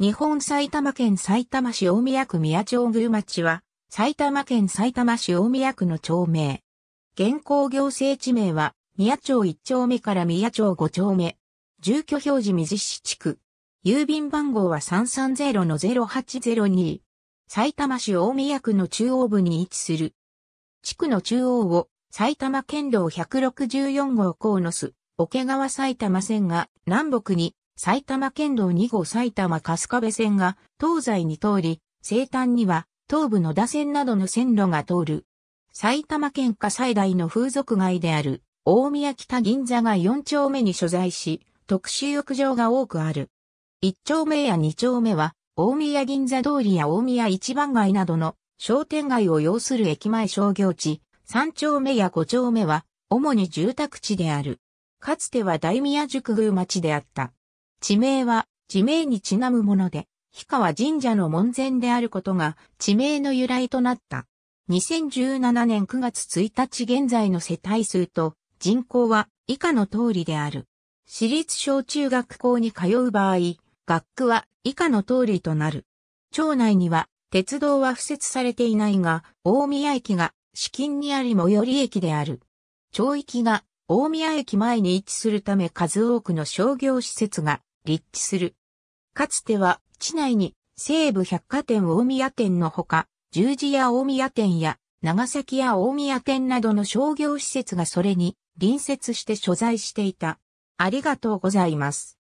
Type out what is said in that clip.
日本埼玉県埼玉市大宮区宮町宮町は、埼玉県埼玉市大宮区の町名。現行行政地名は、宮町1丁目から宮町5丁目。住居表示水市地区。郵便番号は330-0802。埼玉市大宮区の中央部に位置する。地区の中央を、埼玉県道164号コーノス、桶川埼玉線が南北に埼玉県道2号埼玉春日部線が東西に通り、西端には東部野田線などの線路が通る。埼玉県下最大の風俗街である大宮北銀座が4丁目に所在し、特殊浴場が多くある。1丁目や2丁目は大宮銀座通りや大宮一番街などの商店街を要する駅前商業地、3丁目や5丁目は主に住宅地である。かつては大宮宿宮町であった。地名は地名にちなむもので、氷川神社の門前であることが地名の由来となった。2017年9月1日現在の世帯数と人口は以下の通りである。私立小中学校に通う場合、学区は以下の通りとなる。町内には鉄道は付設されていないが、大宮駅が至近にあり最寄り駅である。町域が大宮駅前に位置するため数多くの商業施設が立地する。かつては、地内に西武百貨店大宮店のほか、十字屋大宮店や長崎屋大宮店などの商業施設がそれに隣接して所在していた。ありがとうございます。